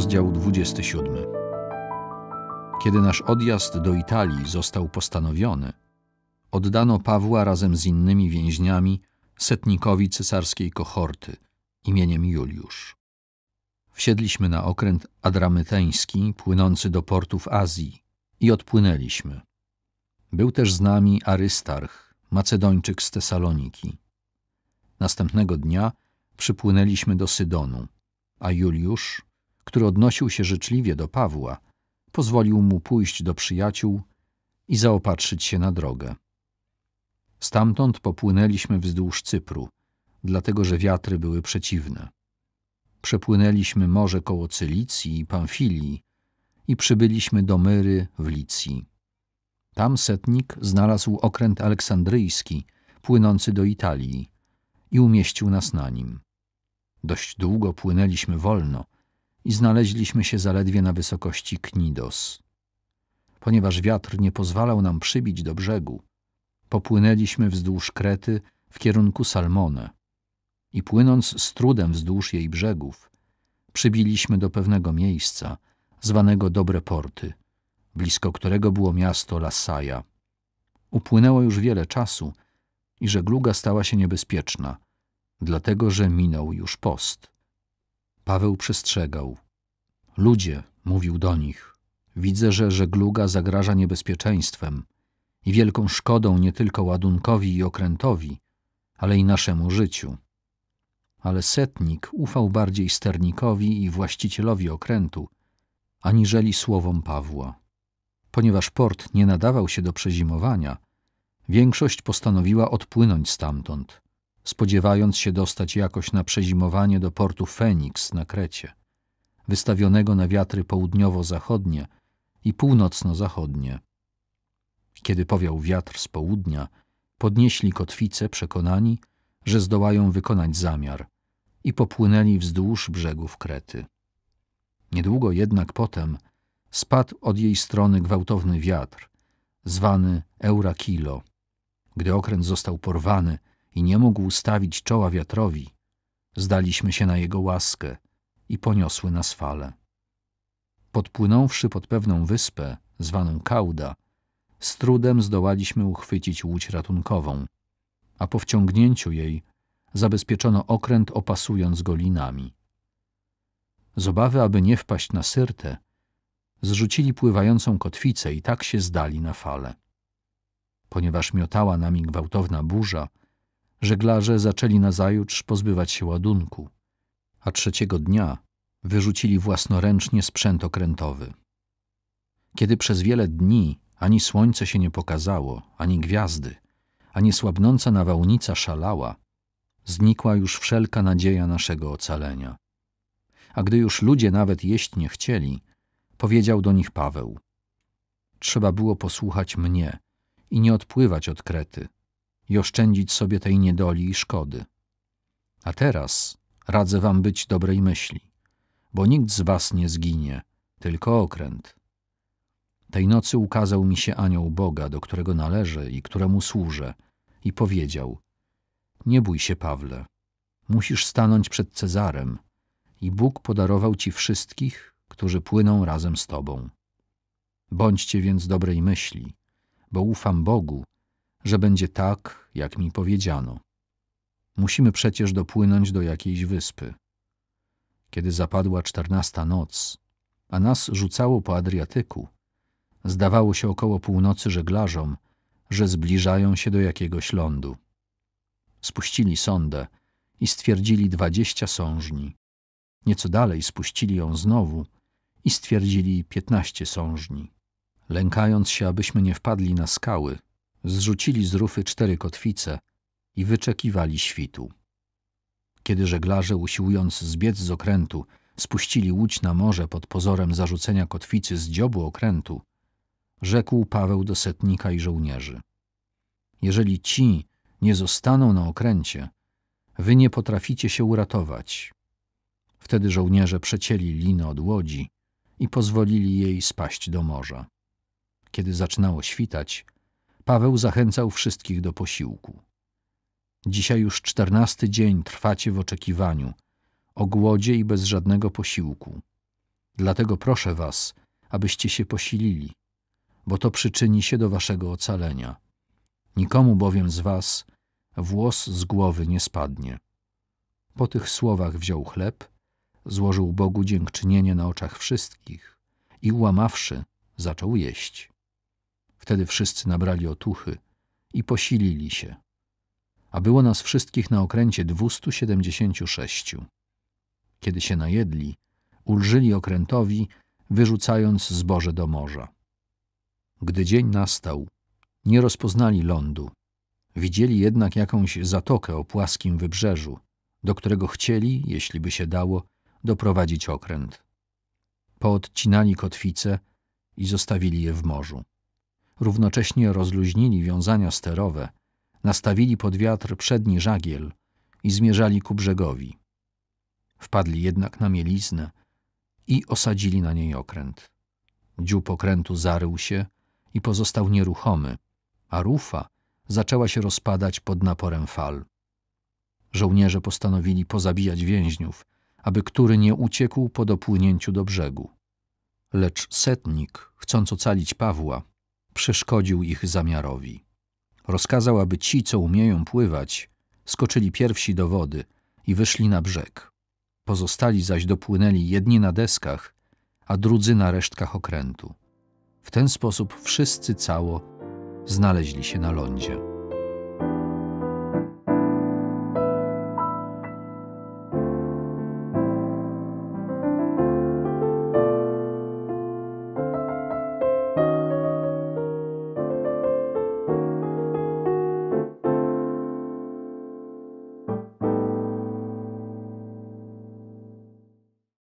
rozdział 27. Kiedy nasz odjazd do Italii został postanowiony, oddano Pawła razem z innymi więźniami setnikowi cesarskiej kohorty imieniem Juliusz. Wsiedliśmy na okręt adramyteński płynący do portów Azji i odpłynęliśmy. Był też z nami Arystarch, Macedończyk z Tesaloniki. Następnego dnia przypłynęliśmy do Sydonu, a Juliusz, który odnosił się życzliwie do Pawła, pozwolił mu pójść do przyjaciół i zaopatrzyć się na drogę. Stamtąd popłynęliśmy wzdłuż Cypru, dlatego że wiatry były przeciwne. Przepłynęliśmy morze koło Cylicji i Pamfilii i przybyliśmy do Myry w Licji. Tam setnik znalazł okręt aleksandryjski, płynący do Italii i umieścił nas na nim. Dość długo płynęliśmy wolno – i znaleźliśmy się zaledwie na wysokości Knidos. Ponieważ wiatr nie pozwalał nam przybić do brzegu, popłynęliśmy wzdłuż Krety w kierunku Salmone i płynąc z trudem wzdłuż jej brzegów, przybiliśmy do pewnego miejsca zwanego Dobre Porty, blisko którego było miasto Lasaja. Upłynęło już wiele czasu i żegluga stała się niebezpieczna, dlatego że minął już post. Paweł przestrzegał. Ludzie, mówił do nich, widzę, że żegluga zagraża niebezpieczeństwem i wielką szkodą nie tylko ładunkowi i okrętowi, ale i naszemu życiu. Ale setnik ufał bardziej sternikowi i właścicielowi okrętu, aniżeli słowom Pawła. Ponieważ port nie nadawał się do przezimowania, większość postanowiła odpłynąć stamtąd – spodziewając się dostać jakoś na przezimowanie do portu Feniks na Krecie, wystawionego na wiatry południowo-zachodnie i północno-zachodnie. Kiedy powiał wiatr z południa, podnieśli kotwice przekonani, że zdołają wykonać zamiar i popłynęli wzdłuż brzegów Krety. Niedługo jednak potem spadł od jej strony gwałtowny wiatr, zwany Eurakilo. Gdy okręt został porwany – i nie mógł stawić czoła wiatrowi, zdaliśmy się na jego łaskę i poniosły nas fale. Podpłynąwszy pod pewną wyspę, zwaną Kauda, z trudem zdołaliśmy uchwycić łódź ratunkową, a po wciągnięciu jej zabezpieczono okręt opasując go linami. Z obawy, aby nie wpaść na syrtę, zrzucili pływającą kotwicę i tak się zdali na fale. Ponieważ miotała nami gwałtowna burza, żeglarze zaczęli nazajutrz pozbywać się ładunku, a trzeciego dnia wyrzucili własnoręcznie sprzęt okrętowy. Kiedy przez wiele dni ani słońce się nie pokazało, ani gwiazdy, a niesłabnąca nawałnica szalała, znikła już wszelka nadzieja naszego ocalenia. A gdy już ludzie nawet jeść nie chcieli, powiedział do nich Paweł: Trzeba było posłuchać mnie i nie odpływać od Krety, i oszczędzić sobie tej niedoli i szkody. A teraz radzę wam być dobrej myśli, bo nikt z was nie zginie, tylko okręt. Tej nocy ukazał mi się anioł Boga, do którego należę i któremu służę, i powiedział: Nie bój się, Pawle, musisz stanąć przed Cezarem, i Bóg podarował ci wszystkich, którzy płyną razem z tobą. Bądźcie więc dobrej myśli, bo ufam Bogu, że będzie tak, jak mi powiedziano. Musimy przecież dopłynąć do jakiejś wyspy. Kiedy zapadła czternasta noc, a nas rzucało po Adriatyku, zdawało się około północy żeglarzom, że zbliżają się do jakiegoś lądu. Spuścili sondę i stwierdzili dwadzieścia sążni. Nieco dalej spuścili ją znowu i stwierdzili piętnaście sążni. Lękając się, abyśmy nie wpadli na skały, zrzucili z rufy cztery kotwice i wyczekiwali świtu. Kiedy żeglarze, usiłując zbiec z okrętu, spuścili łódź na morze pod pozorem zarzucenia kotwicy z dziobu okrętu, rzekł Paweł do setnika i żołnierzy. Jeżeli ci nie zostaną na okręcie, wy nie potraficie się uratować. Wtedy żołnierze przecięli linę od łodzi i pozwolili jej spaść do morza. Kiedy zaczynało świtać, Paweł zachęcał wszystkich do posiłku. Dzisiaj już czternasty dzień trwacie w oczekiwaniu, o głodzie i bez żadnego posiłku. Dlatego proszę was, abyście się posilili, bo to przyczyni się do waszego ocalenia. Nikomu bowiem z was włos z głowy nie spadnie. Po tych słowach wziął chleb, złożył Bogu dziękczynienie na oczach wszystkich i ułamawszy zaczął jeść. Wtedy wszyscy nabrali otuchy i posilili się. A było nas wszystkich na okręcie 276. Kiedy się najedli, ulżyli okrętowi, wyrzucając zboże do morza. Gdy dzień nastał, nie rozpoznali lądu. Widzieli jednak jakąś zatokę o płaskim wybrzeżu, do którego chcieli, jeśli by się dało, doprowadzić okręt. Poodcinali kotwice i zostawili je w morzu równocześnie rozluźnili wiązania sterowe, nastawili pod wiatr przedni żagiel i zmierzali ku brzegowi. Wpadli jednak na mieliznę i osadzili na niej okręt. Dziób okrętu zarył się i pozostał nieruchomy, a rufa zaczęła się rozpadać pod naporem fal. Żołnierze postanowili pozabijać więźniów, aby który nie uciekł po dopłynięciu do brzegu. Lecz setnik, chcąc ocalić Pawła, przeszkodził ich zamiarowi. Rozkazał, aby ci, co umieją pływać, skoczyli pierwsi do wody i wyszli na brzeg. Pozostali zaś dopłynęli jedni na deskach, a drudzy na resztkach okrętu. W ten sposób wszyscy cało znaleźli się na lądzie.